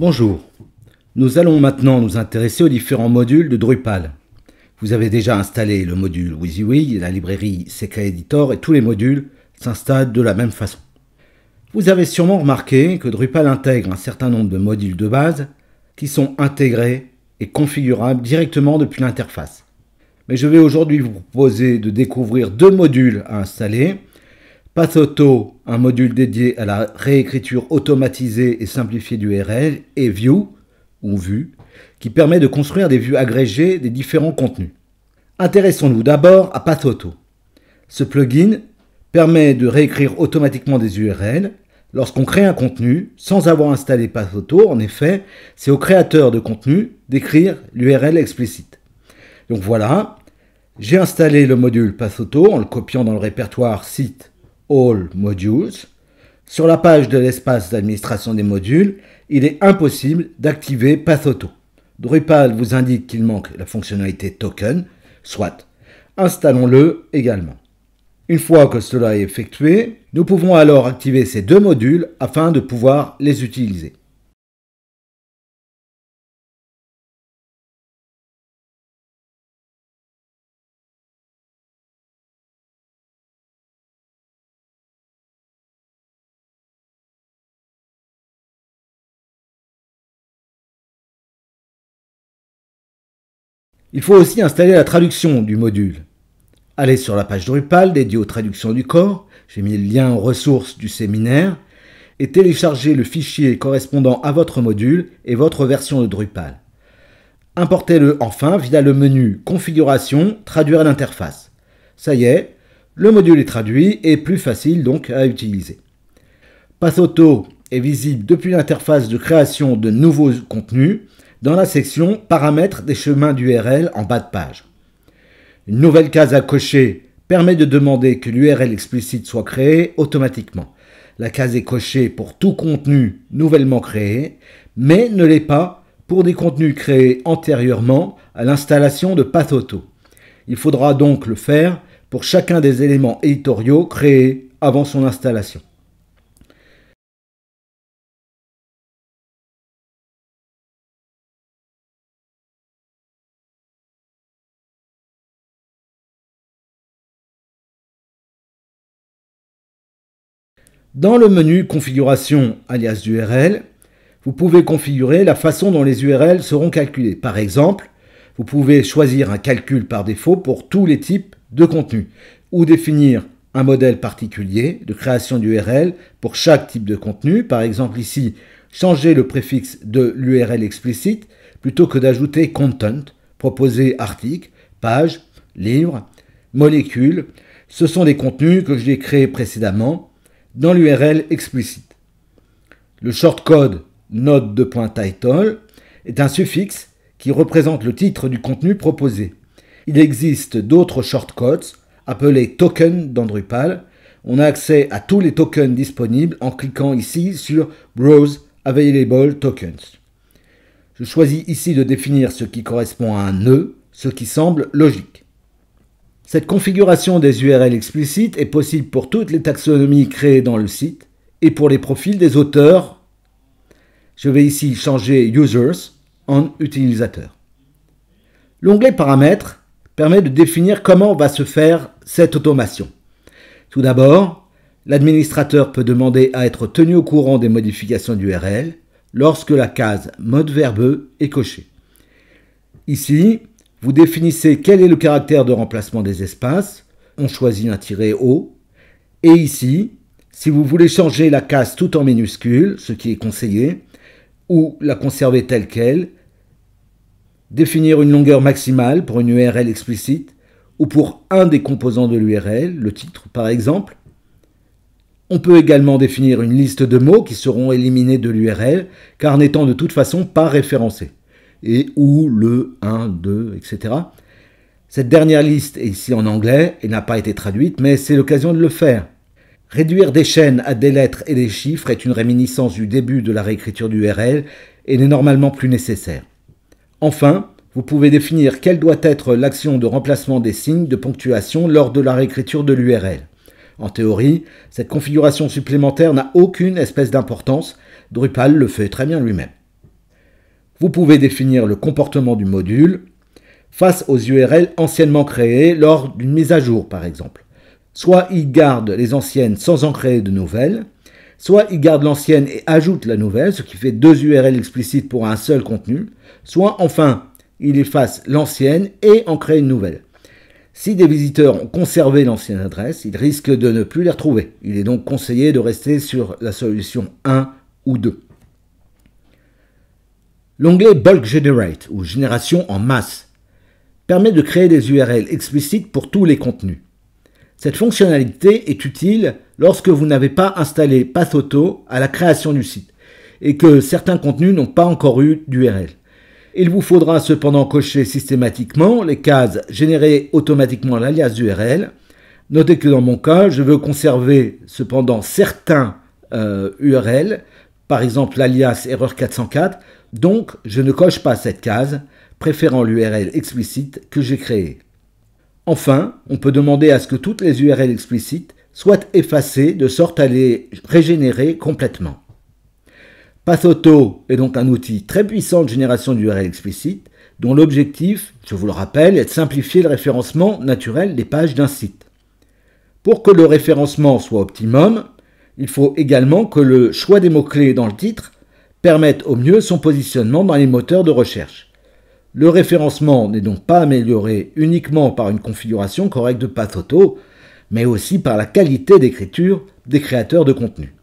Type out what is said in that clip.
Bonjour. Nous allons maintenant nous intéresser aux différents modules de Drupal. Vous avez déjà installé le module WYSIWYG, la librairie CK Editor et tous les modules s'installent de la même façon. Vous avez sûrement remarqué que Drupal intègre un certain nombre de modules de base qui sont intégrés et configurables directement depuis l'interface. Mais je vais aujourd'hui vous proposer de découvrir deux modules à installer PathAuto, un module dédié à la réécriture automatisée et simplifiée d'URL, et View, ou Vue, qui permet de construire des vues agrégées des différents contenus. Intéressons-nous d'abord à PathAuto. Ce plugin permet de réécrire automatiquement des URL lorsqu'on crée un contenu sans avoir installé PathAuto. En effet, c'est au créateur de contenu d'écrire l'URL explicite. Donc voilà, j'ai installé le module PathAuto en le copiant dans le répertoire site All Modules. Sur la page de l'espace d'administration des modules, il est impossible d'activer PathAuto. Drupal vous indique qu'il manque la fonctionnalité token, soit installons-le également. Une fois que cela est effectué, nous pouvons alors activer ces deux modules afin de pouvoir les utiliser. Il faut aussi installer la traduction du module. Allez sur la page Drupal dédiée aux traductions du corps, j'ai mis le lien aux ressources du séminaire, et téléchargez le fichier correspondant à votre module et votre version de Drupal. Importez-le enfin via le menu Configuration, Traduire l'interface. Ça y est, le module est traduit et plus facile donc à utiliser. PassAuto Auto est visible depuis l'interface de création de nouveaux contenus dans la section Paramètres des chemins d'URL en bas de page. Une nouvelle case à cocher permet de demander que l'URL explicite soit créée automatiquement. La case est cochée pour tout contenu nouvellement créé, mais ne l'est pas pour des contenus créés antérieurement à l'installation de Auto. Il faudra donc le faire pour chacun des éléments éditoriaux créés avant son installation. Dans le menu Configuration alias URL, vous pouvez configurer la façon dont les URL seront calculées. Par exemple, vous pouvez choisir un calcul par défaut pour tous les types de contenu ou définir un modèle particulier de création d'URL pour chaque type de contenu. Par exemple ici, changer le préfixe de l'URL explicite plutôt que d'ajouter content, proposer article, page, livre, molécule. Ce sont des contenus que j'ai créés précédemment dans l'URL explicite. Le shortcode node est un suffixe qui représente le titre du contenu proposé. Il existe d'autres shortcodes appelés tokens dans Drupal. On a accès à tous les tokens disponibles en cliquant ici sur Browse Available Tokens. Je choisis ici de définir ce qui correspond à un nœud, ce qui semble logique. Cette configuration des URL explicites est possible pour toutes les taxonomies créées dans le site et pour les profils des auteurs. Je vais ici changer Users en Utilisateurs. L'onglet Paramètres permet de définir comment va se faire cette automation. Tout d'abord, l'administrateur peut demander à être tenu au courant des modifications d'URL lorsque la case mode verbeux est cochée. Ici, vous définissez quel est le caractère de remplacement des espaces. On choisit un tiret haut. Et ici, si vous voulez changer la case tout en minuscule, ce qui est conseillé, ou la conserver telle qu'elle, définir une longueur maximale pour une URL explicite, ou pour un des composants de l'URL, le titre par exemple. On peut également définir une liste de mots qui seront éliminés de l'URL, car n'étant de toute façon pas référencés et ou le 1, 2, etc. Cette dernière liste est ici en anglais et n'a pas été traduite, mais c'est l'occasion de le faire. Réduire des chaînes à des lettres et des chiffres est une réminiscence du début de la réécriture du et n'est normalement plus nécessaire. Enfin, vous pouvez définir quelle doit être l'action de remplacement des signes de ponctuation lors de la réécriture de l'URL. En théorie, cette configuration supplémentaire n'a aucune espèce d'importance, Drupal le fait très bien lui-même. Vous pouvez définir le comportement du module face aux URL anciennement créées lors d'une mise à jour, par exemple. Soit il garde les anciennes sans en créer de nouvelles, soit il garde l'ancienne et ajoute la nouvelle, ce qui fait deux URL explicites pour un seul contenu, soit enfin il efface l'ancienne et en crée une nouvelle. Si des visiteurs ont conservé l'ancienne adresse, ils risquent de ne plus les retrouver. Il est donc conseillé de rester sur la solution 1 ou 2. L'onglet Bulk Generate ou Génération en masse permet de créer des URL explicites pour tous les contenus. Cette fonctionnalité est utile lorsque vous n'avez pas installé PathAuto à la création du site et que certains contenus n'ont pas encore eu d'URL. Il vous faudra cependant cocher systématiquement les cases générer automatiquement l'alias URL. Notez que dans mon cas, je veux conserver cependant certains URL euh, par exemple l'alias erreur 404, donc je ne coche pas cette case, préférant l'URL explicite que j'ai créée. Enfin, on peut demander à ce que toutes les URL explicites soient effacées de sorte à les régénérer complètement. Pathauto est donc un outil très puissant de génération d'URL explicites dont l'objectif, je vous le rappelle, est de simplifier le référencement naturel des pages d'un site. Pour que le référencement soit optimum, il faut également que le choix des mots-clés dans le titre permette au mieux son positionnement dans les moteurs de recherche. Le référencement n'est donc pas amélioré uniquement par une configuration correcte de path auto, mais aussi par la qualité d'écriture des créateurs de contenu.